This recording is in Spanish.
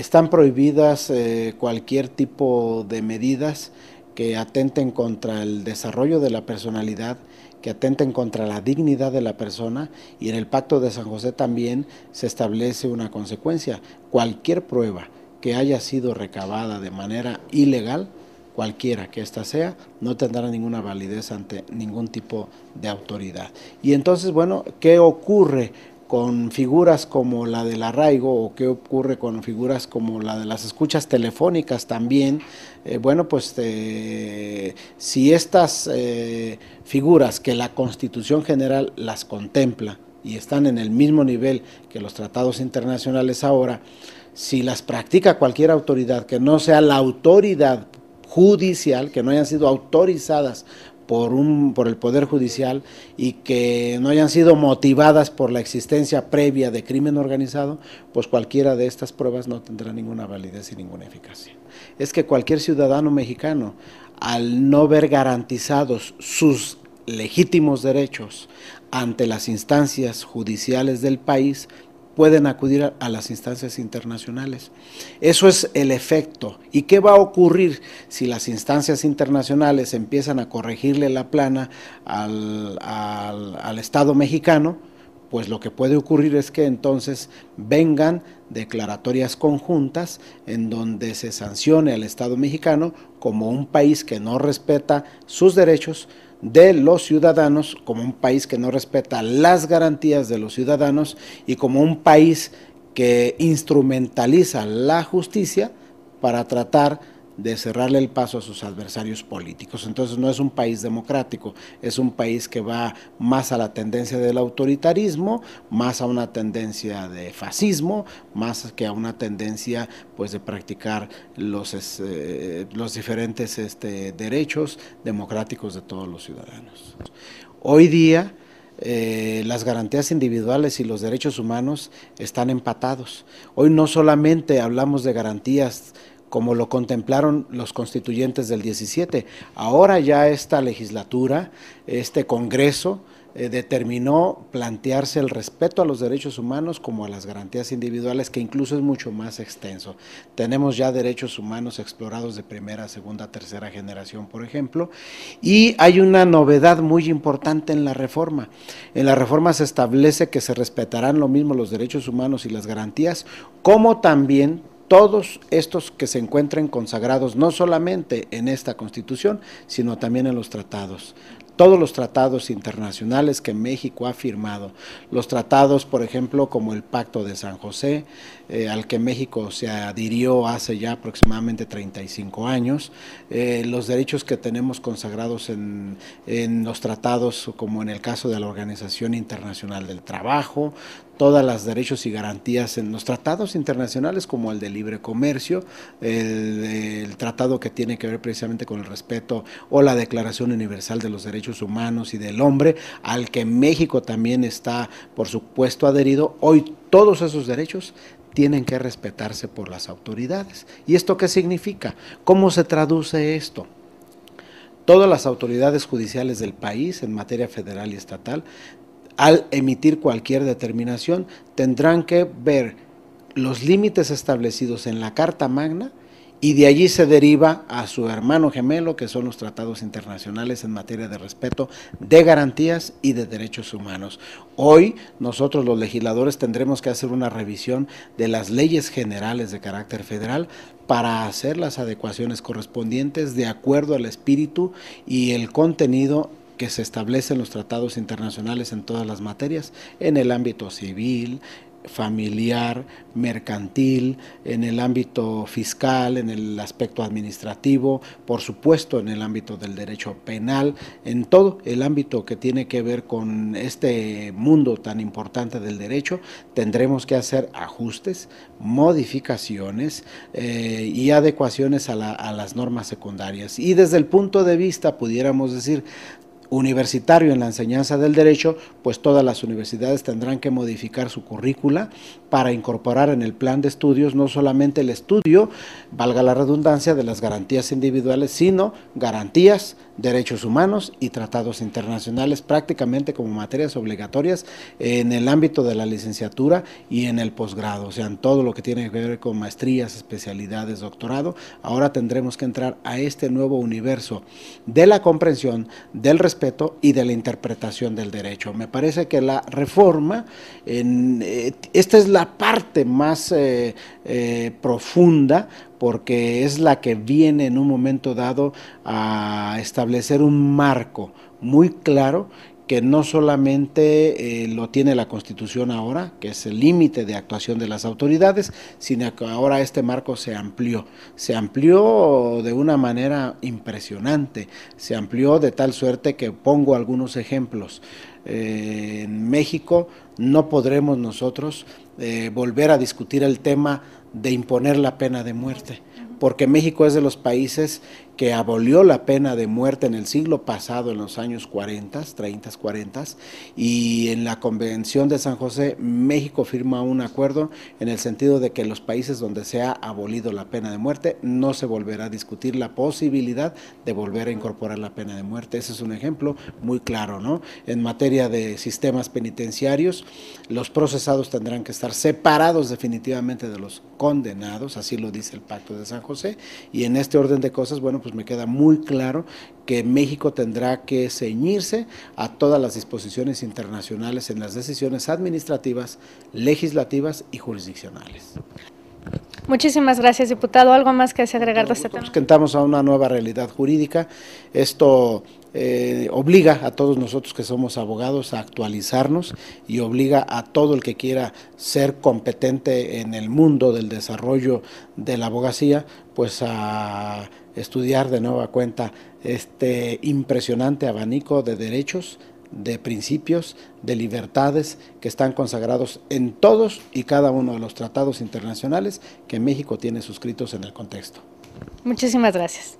Están prohibidas eh, cualquier tipo de medidas que atenten contra el desarrollo de la personalidad, que atenten contra la dignidad de la persona y en el Pacto de San José también se establece una consecuencia. Cualquier prueba que haya sido recabada de manera ilegal, cualquiera que ésta sea, no tendrá ninguna validez ante ningún tipo de autoridad. Y entonces, bueno, ¿qué ocurre con figuras como la del arraigo o qué ocurre con figuras como la de las escuchas telefónicas también, eh, bueno, pues eh, si estas eh, figuras que la Constitución General las contempla y están en el mismo nivel que los tratados internacionales ahora, si las practica cualquier autoridad que no sea la autoridad judicial, que no hayan sido autorizadas por, un, por el Poder Judicial y que no hayan sido motivadas por la existencia previa de crimen organizado, pues cualquiera de estas pruebas no tendrá ninguna validez y ninguna eficacia. Es que cualquier ciudadano mexicano, al no ver garantizados sus legítimos derechos ante las instancias judiciales del país, pueden acudir a, las instancias internacionales. Eso es el efecto. ¿Y qué va a ocurrir si las instancias internacionales empiezan a corregirle la plana al Estado mexicano? Pues lo que puede ocurrir es que entonces vengan declaratorias conjuntas en donde se sancione al Estado mexicano como un país que no respeta sus derechos, de los ciudadanos, como un país que no respeta las garantías de los ciudadanos y como un país que instrumentaliza la justicia para tratar de cerrarle el paso a sus adversarios políticos. Entonces no es un país democrático, es un país que va más a la tendencia del autoritarismo, más a una tendencia de fascismo, más que a una tendencia pues de practicar los, eh, los diferentes este, derechos democráticos de todos los ciudadanos. Hoy día eh, las garantías individuales y los derechos humanos están empatados. Hoy no solamente hablamos de garantías como lo contemplaron los constituyentes del 17. Ahora ya esta legislatura, este Congreso, eh, determinó plantearse el respeto a los derechos humanos como a las garantías individuales, que incluso es mucho más extenso. Tenemos ya derechos humanos explorados de primera, segunda, tercera generación, por ejemplo, y hay una novedad muy importante en la reforma. En la reforma se establece que se respetarán lo mismo los derechos humanos y las garantías, como también todos estos que se encuentren consagrados no solamente en esta Constitución, sino también en los tratados todos los tratados internacionales que México ha firmado, los tratados, por ejemplo, como el Pacto de San José, eh, al que México se adhirió hace ya aproximadamente 35 años, eh, los derechos que tenemos consagrados en, los tratados, como en el caso de la Organización Internacional del Trabajo, todas las derechos y garantías en los tratados internacionales como el de libre comercio, el tratado que tiene que ver precisamente con el respeto o la Declaración Universal de los Derechos humanos y del hombre, al que México también está, por supuesto, adherido, hoy todos esos derechos tienen que respetarse por las autoridades. ¿Y esto qué significa? ¿Cómo se traduce esto? Todas las autoridades judiciales del país en materia federal y estatal, al emitir cualquier determinación, tendrán que ver los límites establecidos en la Carta Magna y de allí se deriva a su hermano gemelo, que son los tratados internacionales en materia de respeto, de garantías y de derechos humanos. Hoy nosotros los legisladores tendremos que hacer una revisión de las leyes generales de carácter federal para hacer las adecuaciones correspondientes de acuerdo al espíritu y el contenido que se establecen los tratados internacionales en todas las materias, en el ámbito civil, familiar, mercantil, en el ámbito fiscal, en el aspecto administrativo, por supuesto en el ámbito del derecho penal, en todo el ámbito que tiene que ver con este mundo tan importante del derecho, tendremos que hacer ajustes, modificaciones eh, y adecuaciones a las normas secundarias. Y desde el punto de vista, pudiéramos decir, universitario en la enseñanza del derecho, pues todas las universidades tendrán que modificar su currícula para incorporar en el plan de estudios no solamente el estudio, valga la redundancia, de las garantías individuales, sino garantías derechos humanos y tratados internacionales prácticamente como materias obligatorias en el ámbito de la licenciatura y en el posgrado, o sea, en todo lo que tiene que ver con maestrías, especialidades, doctorado. Ahora tendremos que entrar a este nuevo universo de la comprensión, del respeto y de la interpretación del derecho. Me parece que la reforma, en, eh, esta es la parte más eh, eh, profunda porque es la que viene en un momento dado a establecer un marco muy claro que no solamente eh, lo tiene la Constitución ahora, que es el límite de actuación de las autoridades, sino que ahora este marco se amplió. Se amplió de una manera impresionante, se amplió de tal suerte que pongo algunos ejemplos. Eh, en México, no podremos nosotros eh, volver a discutir el tema de imponer la pena de muerte, porque México es de los países que abolió la pena de muerte en el siglo pasado, en los años 40, 30, 40, y en la Convención de San José, México firma un acuerdo en el sentido de que los países donde se ha abolido la pena de muerte no se volverá a discutir la posibilidad de volver a incorporar la pena de muerte. Ese es un ejemplo muy claro, ¿no? En materia de sistemas penitenciarios. Los procesados tendrán que estar separados definitivamente de los condenados, así lo dice el Pacto de San José. Y en este orden de cosas, bueno, pues me queda muy claro que México tendrá que ceñirse a todas las disposiciones internacionales en las decisiones administrativas, legislativas y jurisdiccionales. Muchísimas gracias, diputado. ¿Algo más que se agregar de este tema? Nos sentamos a una nueva realidad jurídica. Esto eh, obliga a todos nosotros que somos abogados a actualizarnos y obliga a todo el que quiera ser competente en el mundo del desarrollo de la abogacía, pues a estudiar de nueva cuenta este impresionante abanico de derechos de principios, de libertades que están consagrados en todos y cada uno de los tratados internacionales que México tiene suscritos en el contexto. Muchísimas gracias.